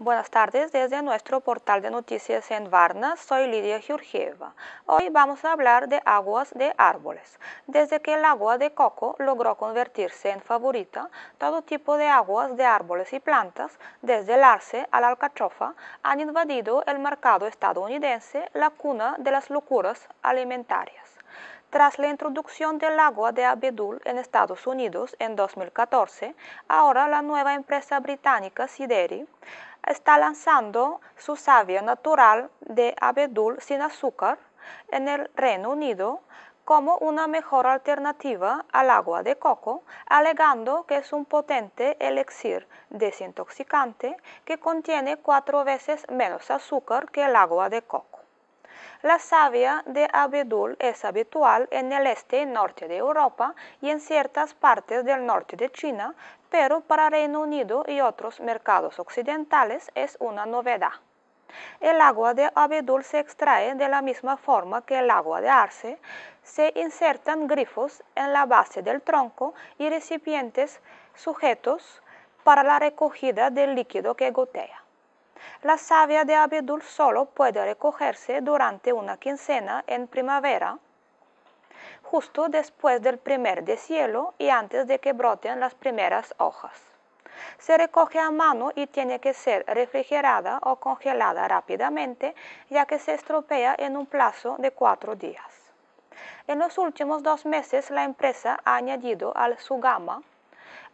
Buenas tardes desde nuestro portal de noticias en Varna. Soy Lidia Georgieva. Hoy vamos a hablar de aguas de árboles. Desde que el agua de coco logró convertirse en favorita, todo tipo de aguas de árboles y plantas, desde el arce a la alcachofa, han invadido el mercado estadounidense, la cuna de las locuras alimentarias. Tras la introducción del agua de abedul en Estados Unidos en 2014, ahora la nueva empresa británica Sideri está lanzando su savia natural de abedul sin azúcar en el Reino Unido como una mejor alternativa al agua de coco, alegando que es un potente elixir desintoxicante que contiene cuatro veces menos azúcar que el agua de coco. La savia de abedul es habitual en el este y norte de Europa y en ciertas partes del norte de China, pero para Reino Unido y otros mercados occidentales es una novedad. El agua de abedul se extrae de la misma forma que el agua de arce. Se insertan grifos en la base del tronco y recipientes sujetos para la recogida del líquido que gotea. La savia de abedul solo puede recogerse durante una quincena en primavera, justo después del primer deshielo y antes de que broten las primeras hojas. Se recoge a mano y tiene que ser refrigerada o congelada rápidamente, ya que se estropea en un plazo de cuatro días. En los últimos dos meses, la empresa ha añadido al su gama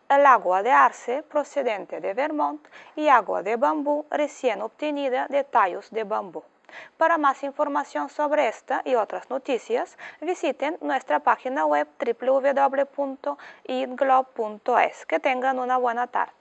el agua de arce procedente de Vermont y agua de bambú recién obtenida de tallos de bambú. Para más información sobre esta y otras noticias, visiten nuestra página web www.inglob.es. Que tengan una buena tarde.